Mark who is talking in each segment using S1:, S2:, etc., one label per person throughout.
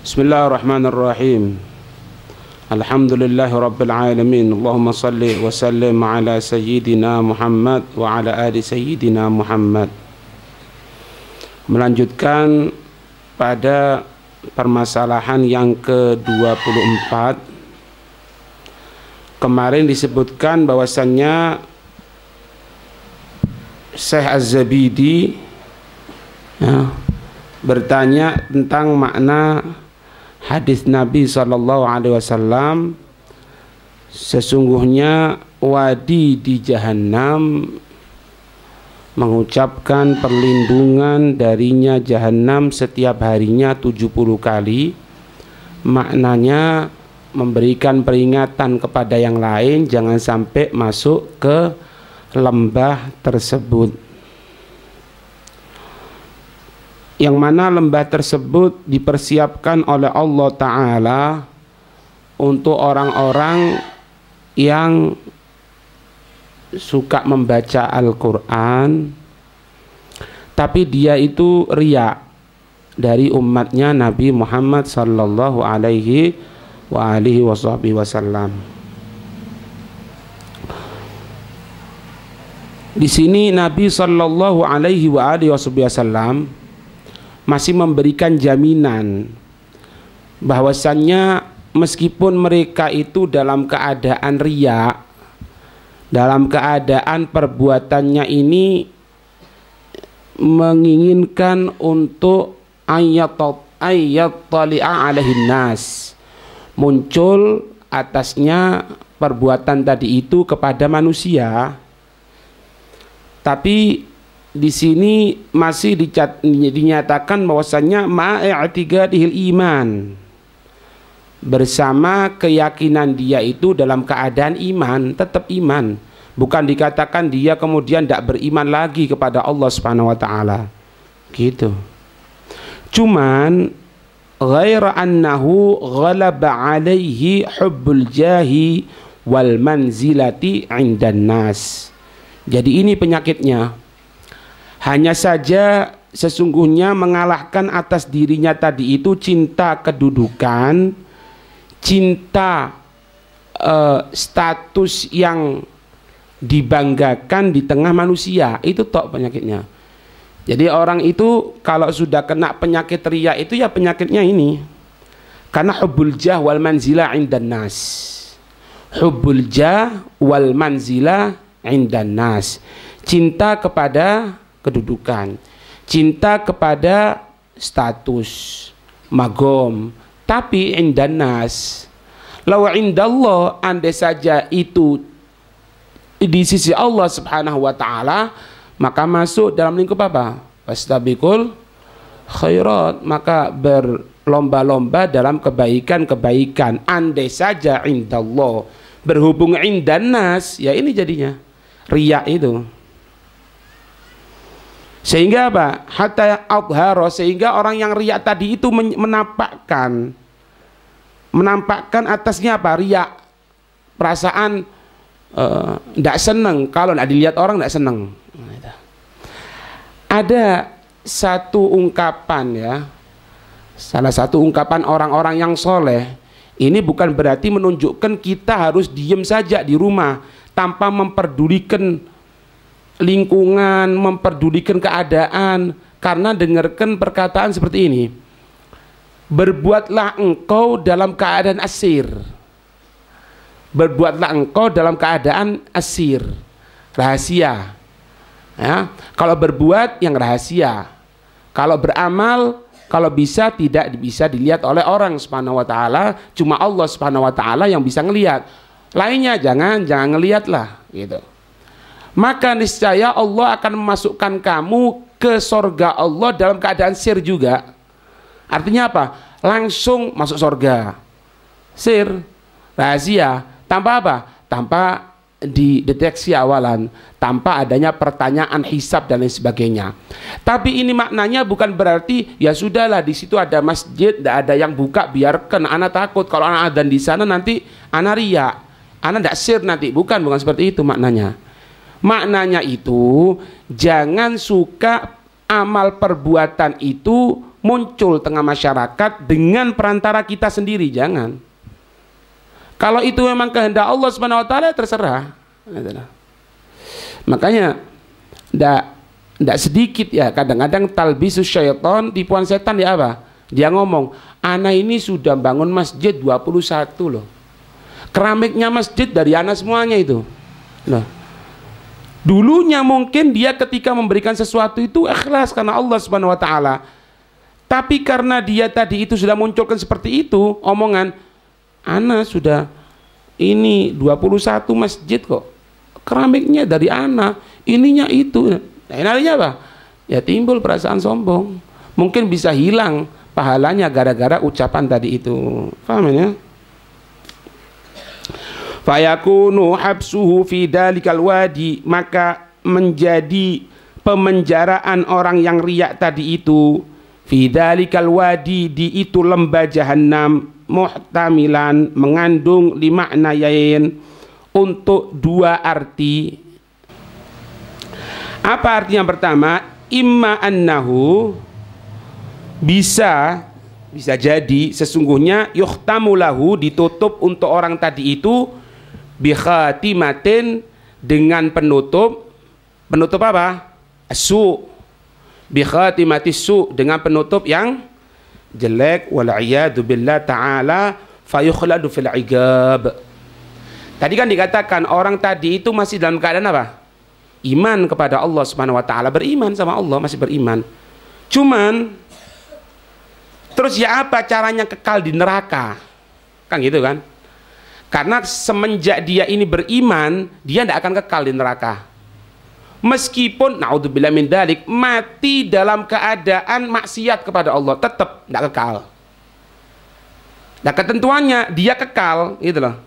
S1: بسم الله الرحمن الرحيم الحمد لله رب العالمين اللهم صل وسلم على سيدنا محمد وعلى آل سيدنا محمد melanjutkan pada permasalahan yang ke-24 kemarin disebutkan bahwasannya Syekh Az-Zabidi ya, bertanya tentang makna hadis Nabi Shallallahu Alaihi Wasallam sesungguhnya wadi di jahanam mengucapkan perlindungan darinya jahanam setiap harinya 70 kali maknanya memberikan peringatan kepada yang lain jangan sampai masuk ke lembah tersebut yang mana lembah tersebut dipersiapkan oleh Allah Ta'ala untuk orang-orang yang suka membaca Al-Quran tapi dia itu riak dari umatnya Nabi Muhammad Sallallahu Alaihi wasallam di sini Nabi Sallallahu Alaihi wa wasallam masih memberikan jaminan bahwasannya meskipun mereka itu dalam keadaan ria dalam keadaan perbuatannya ini menginginkan untuk ayat ayat tali'a alaihin nas muncul atasnya perbuatan tadi itu kepada manusia tapi di sini masih dicat, dinyatakan bahwasannya dihil iman bersama keyakinan dia itu dalam keadaan iman tetap iman bukan dikatakan dia kemudian tidak beriman lagi kepada Allah Subhanahu wa taala gitu cuman ghaira annahu ghalaba alaihi hubbul jahi wal manzilati indan jadi ini penyakitnya hanya saja sesungguhnya mengalahkan atas dirinya tadi itu cinta kedudukan, cinta uh, status yang dibanggakan di tengah manusia. Itu tok penyakitnya. Jadi orang itu kalau sudah kena penyakit ria itu ya penyakitnya ini. Karena hubul jah wal manzila indan nas. hubul jah wal manzila indan nas. Cinta kepada kedudukan, cinta kepada status, magom, tapi indanas. Lawa indallah andai saja itu di sisi Allah Subhanahu wa taala, maka masuk dalam lingkup apa? Fastabiqul khairat, maka berlomba-lomba dalam kebaikan-kebaikan. Andai saja indallah berhubung indanas, ya ini jadinya riak itu. Sehingga apa? Hatta adharo sehingga orang yang riak tadi itu menampakkan menampakkan atasnya apa? Riak. Perasaan tidak eh, uh, seneng kalau tidak dilihat orang tidak seneng. Nah, Ada satu ungkapan ya, salah satu ungkapan orang-orang yang soleh. Ini bukan berarti menunjukkan kita harus diem saja di rumah tanpa memperdulikan lingkungan, memperdulikan keadaan karena dengarkan perkataan seperti ini. Berbuatlah engkau dalam keadaan asir. Berbuatlah engkau dalam keadaan asir. Rahasia. Ya, kalau berbuat yang rahasia. Kalau beramal kalau bisa tidak bisa dilihat oleh orang subhanahu wa taala, cuma Allah subhanahu wa taala yang bisa ngelihat. Lainnya jangan jangan ngelihatlah gitu maka niscaya Allah akan memasukkan kamu ke sorga Allah dalam keadaan sir juga. Artinya apa? Langsung masuk sorga. Sir, rahasia, tanpa apa? Tanpa dideteksi awalan, tanpa adanya pertanyaan hisap dan lain sebagainya. Tapi ini maknanya bukan berarti ya sudahlah di situ ada masjid, tidak ada yang buka, biarkan anak takut kalau anak ada di sana nanti anak ria, anak tidak sir nanti. Bukan, bukan seperti itu maknanya. Maknanya itu jangan suka amal perbuatan itu muncul tengah masyarakat dengan perantara kita sendiri, jangan. Kalau itu memang kehendak Allah Subhanahu wa taala terserah. Makanya ndak ndak sedikit ya kadang-kadang talbisus syaitan tipuan setan ya apa? Dia ngomong, "Ana ini sudah bangun masjid 21 loh. Keramiknya masjid dari ana semuanya itu." Loh. Dulunya mungkin dia ketika memberikan sesuatu itu ikhlas karena Allah Subhanahu wa taala. Tapi karena dia tadi itu sudah munculkan seperti itu omongan, "Ana sudah ini 21 masjid kok. Keramiknya dari Ana, ininya itu." Nah, ini apa? Ya timbul perasaan sombong. Mungkin bisa hilang pahalanya gara-gara ucapan tadi itu. Paham ya? fayakunu habsuhu fi dalikal wadi maka menjadi pemenjaraan orang yang riak tadi itu fi dalikal wadi di itu lembah jahannam muhtamilan mengandung lima nayain untuk dua arti apa arti yang pertama imma annahu bisa bisa jadi sesungguhnya yuhtamu ditutup untuk orang tadi itu bikhatimatin dengan penutup penutup apa? Su bikhatimatis su dengan penutup yang jelek wal billah taala fayukhladu fil igab. Tadi kan dikatakan orang tadi itu masih dalam keadaan apa? Iman kepada Allah Subhanahu wa taala, beriman sama Allah, masih beriman. Cuman terus ya apa caranya kekal di neraka? Kan gitu kan? Karena semenjak dia ini beriman, dia tidak akan kekal di neraka. Meskipun naudzubillah min dalik mati dalam keadaan maksiat kepada Allah, tetap tidak kekal. Nah ketentuannya dia kekal gitu loh.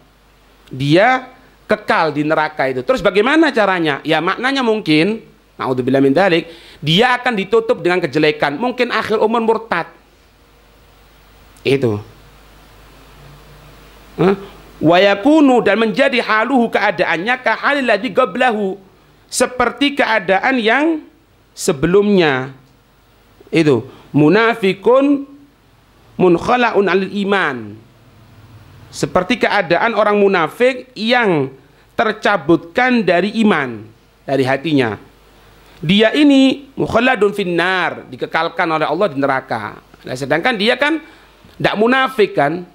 S1: Dia kekal di neraka itu. Terus bagaimana caranya? Ya maknanya mungkin naudzubillah min dalik, dia akan ditutup dengan kejelekan, mungkin akhir umur murtad. Itu. Huh? wayakunu dan menjadi haluhu keadaannya kahalilladzi qablahu seperti keadaan yang sebelumnya itu munafikun munkhalaun alil iman seperti keadaan orang munafik yang tercabutkan dari iman dari hatinya dia ini mukhaladun finnar dikekalkan oleh Allah di neraka nah, sedangkan dia kan tidak munafik kan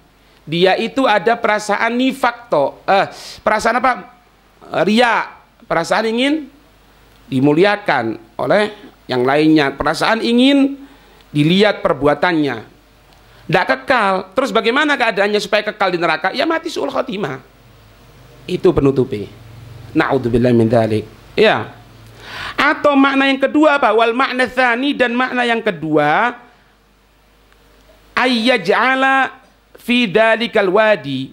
S1: dia itu ada perasaan nifak toh eh, perasaan apa ria perasaan ingin dimuliakan oleh yang lainnya perasaan ingin dilihat perbuatannya tidak kekal terus bagaimana keadaannya supaya kekal di neraka ya mati suul khotimah itu penutupi naudzubillah min dalik ya atau makna yang kedua apa wal makna tsani dan makna yang kedua ayyaj'ala fi dalikal wadi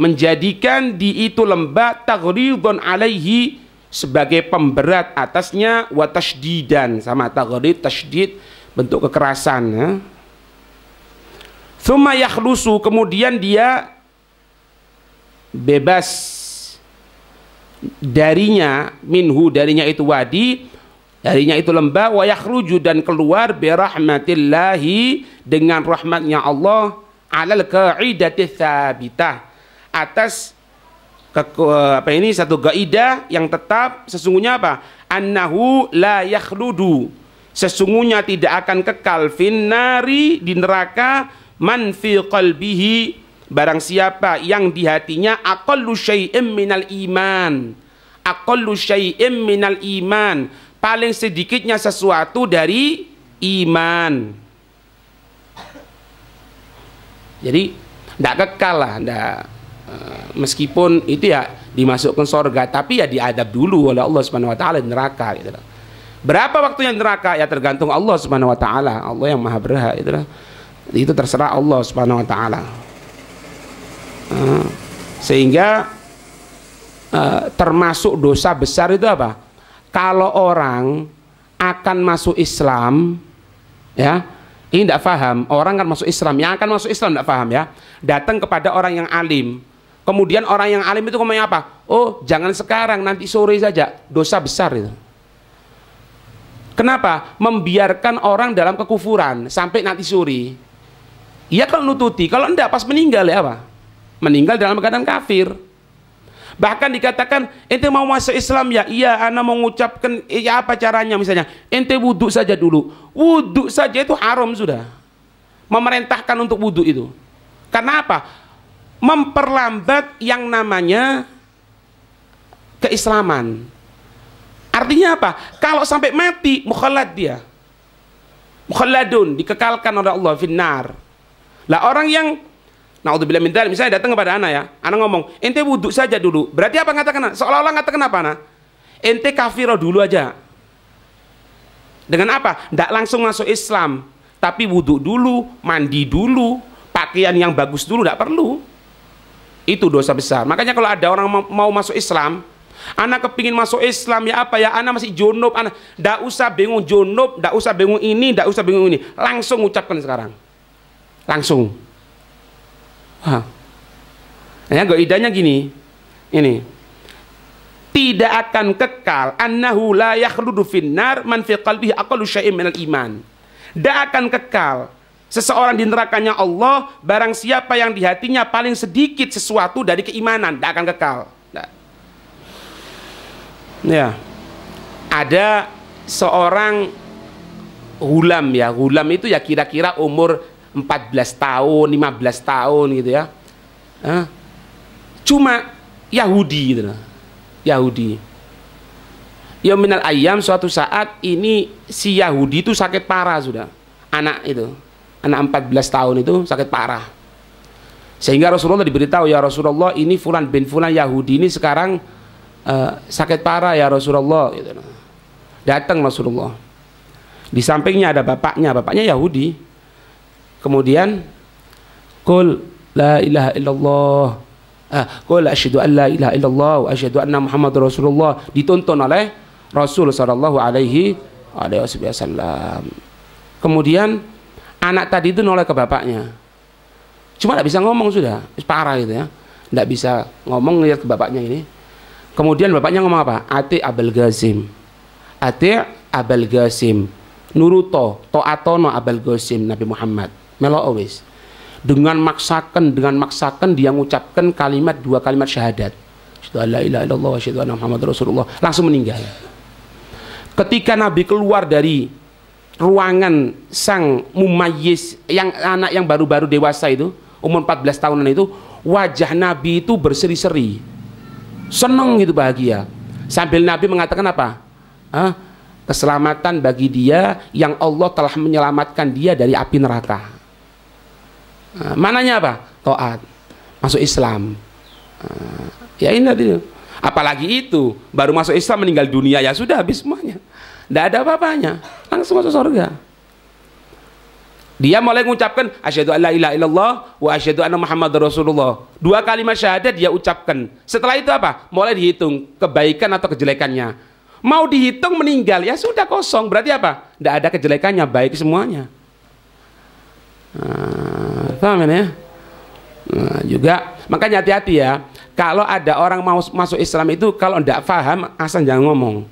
S1: menjadikan di itu lembah taghridun alaihi sebagai pemberat atasnya wa tashdidan sama taghrid tashdid bentuk kekerasan ya. Thumma yakhlusu kemudian dia bebas darinya minhu darinya itu wadi darinya itu lembah wa yakhruju dan keluar bi dengan rahmatnya Allah alal qaidati tsabitah atas ke eh, apa ini satu kaidah yang tetap sesungguhnya apa annahu la yakhludu sesungguhnya tidak akan kekal finnari di neraka man fi qalbihi barang siapa yang di hatinya aqallu syai'im minal iman aqallu syai'im minal iman paling sedikitnya sesuatu dari iman jadi tidak kekal lah, tidak eh, meskipun itu ya dimasukkan surga, tapi ya diadab dulu oleh Allah Subhanahu wa taala neraka gitu Berapa waktunya neraka ya tergantung Allah Subhanahu wa taala. Allah yang Maha Berhak gitu Itu terserah Allah Subhanahu wa taala. Eh, sehingga eh, termasuk dosa besar itu apa? Kalau orang akan masuk Islam ya ini tidak paham orang kan masuk Islam yang akan masuk Islam tidak paham ya datang kepada orang yang alim kemudian orang yang alim itu ngomongnya apa oh jangan sekarang nanti sore saja dosa besar itu kenapa membiarkan orang dalam kekufuran sampai nanti sore Iya kalau nututi kalau enggak pas meninggal ya apa meninggal dalam keadaan kafir Bahkan dikatakan ente mau masuk Islam ya? Iya, ana mengucapkan ya apa caranya misalnya? Ente wudhu saja dulu. Wudhu saja itu haram sudah. Memerintahkan untuk wudhu itu. Karena apa? Memperlambat yang namanya keislaman. Artinya apa? Kalau sampai mati mukhalad dia. Mukhaladun dikekalkan oleh Allah finnar. Lah orang yang Naudzubillah min dzalik. Misalnya datang kepada anak ya, anak ngomong, "Ente wudhu saja dulu." Berarti apa ngatakan anak? Seolah-olah ngatakan apa nak Ente kafiro dulu aja. Dengan apa? Tidak langsung masuk Islam, tapi wudhu dulu, mandi dulu, pakaian yang bagus dulu tidak perlu. Itu dosa besar. Makanya kalau ada orang mau masuk Islam, anak kepingin masuk Islam ya apa ya, anak masih junub, anak tidak usah bingung junub, tidak usah bingung ini, tidak usah bingung ini, langsung ucapkan sekarang, langsung. Paham? Ya, idahnya gini. Ini tidak akan kekal annahu la yakhludu finnar man fi qalbihi aqallu syai'in minal iman. Tidak akan kekal seseorang di nerakanya Allah barang siapa yang di hatinya paling sedikit sesuatu dari keimanan tidak akan kekal. tidak. Ya. Ada seorang hulam ya, hulam itu ya kira-kira umur 14 tahun, 15 tahun gitu ya. Cuma Yahudi gitu loh. Yahudi. Ya, minal ayam suatu saat ini si Yahudi itu sakit parah sudah. Anak itu, anak 14 tahun itu sakit parah. Sehingga Rasulullah diberitahu ya Rasulullah ini fulan bin fulan Yahudi ini sekarang uh, sakit parah ya Rasulullah gitu. Datang Rasulullah. Di sampingnya ada bapaknya, bapaknya Yahudi. Kemudian Kul la ilaha illallah ah, Qul asyhadu an la ilaha illallah wa asyhadu anna Muhammad Rasulullah ditonton oleh Rasul sallallahu alaihi wasallam. Kemudian anak tadi itu noleh ke bapaknya. Cuma tidak bisa ngomong sudah, parah gitu ya. Tidak bisa ngomong lihat ke bapaknya ini. Kemudian bapaknya ngomong apa? Ati Abel Ghazim. Ati Abel Ghazim. Nuruto, To'atono Abel Ghazim Nabi Muhammad melok always dengan maksakan dengan maksakan dia mengucapkan kalimat dua kalimat syahadat rasulullah langsung meninggal ketika nabi keluar dari ruangan sang mumayyiz yang anak yang baru-baru dewasa itu umur 14 tahunan itu wajah nabi itu berseri-seri seneng gitu bahagia sambil nabi mengatakan apa Hah? keselamatan bagi dia yang Allah telah menyelamatkan dia dari api neraka Ah, mananya apa? to'at Masuk Islam. Ah, ya ini tadi. Apalagi itu, baru masuk Islam meninggal dunia ya sudah habis semuanya. Tidak ada apa-apanya. Langsung masuk surga. Dia mulai mengucapkan asyhadu alla ilaha illallah wa asyhadu anna Muhammad Rasulullah. Dua kalimat syahadat dia ucapkan. Setelah itu apa? Mulai dihitung kebaikan atau kejelekannya. Mau dihitung meninggal ya sudah kosong. Berarti apa? Tidak ada kejelekannya, baik semuanya. Ah, paham kan ya nah, juga makanya hati-hati ya kalau ada orang mau masuk Islam itu kalau tidak faham, asal jangan ngomong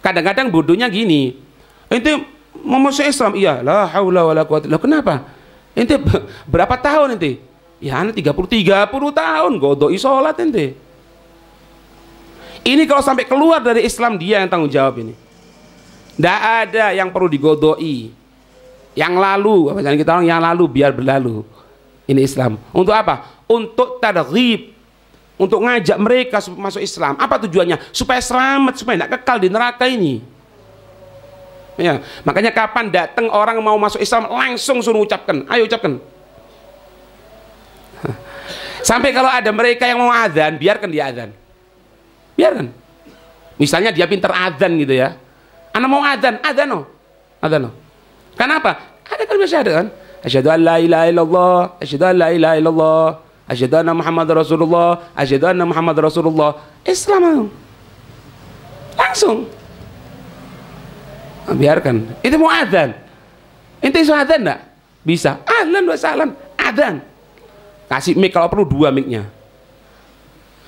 S1: kadang-kadang bodohnya gini itu mau masuk Islam iya la haula wala quwata lah kenapa ente berapa tahun ente ya anak 30 30 tahun godoi sholat ente ini kalau sampai keluar dari Islam dia yang tanggung jawab ini tidak ada yang perlu digodoi yang lalu jangan kita orang yang lalu biar berlalu ini Islam. Untuk apa? Untuk targhib, untuk ngajak mereka masuk Islam. Apa tujuannya? Supaya selamat, supaya tidak kekal di neraka ini. Ya, makanya kapan datang orang mau masuk Islam langsung suruh ucapkan, ayo ucapkan. Sampai kalau ada mereka yang mau azan, biarkan dia azan. Biarkan. Misalnya dia pintar azan gitu ya. Anak mau azan, azan no. azan no. Kenapa? Ada kan biasa ada kan? asyhadu an la ilaha illallah asyhadu an la ilaha illallah asyhadu anna Muhammad Rasulullah asyhadu anna Muhammad Rasulullah Islam langsung nah, biarkan itu mau adzan itu bisa adzan enggak bisa ahlan wa sahlan adzan kasih mic kalau perlu dua micnya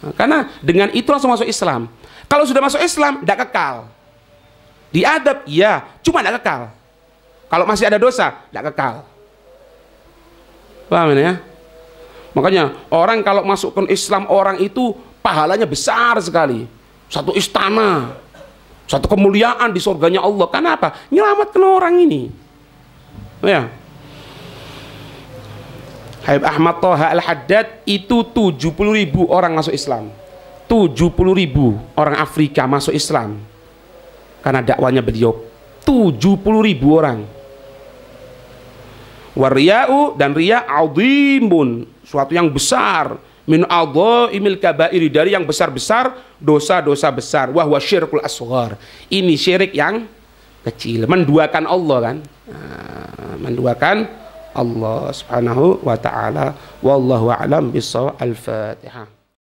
S1: nah, karena dengan itu langsung masuk Islam kalau sudah masuk Islam tidak kekal diadab ya cuma tidak kekal kalau masih ada dosa tidak kekal Paham ini ya? Makanya orang kalau masukkan Islam orang itu pahalanya besar sekali. Satu istana, satu kemuliaan di surganya Allah. Karena apa? Nyelamatkan orang ini. Oh ya. Habib Ahmad Toha Al-Haddad itu 70 ribu orang masuk Islam. 70 ribu orang Afrika masuk Islam. Karena dakwanya beliau 70 ribu orang Wariya'u dan riya azimun, suatu yang besar. Min imil kabairi dari yang besar-besar dosa-dosa besar. Wah wah syirkul asghar. Ini syirik yang kecil, menduakan Allah kan. Ah, menduakan Allah Subhanahu wa taala. Wallahu a'lam bissawab. Al-Fatihah.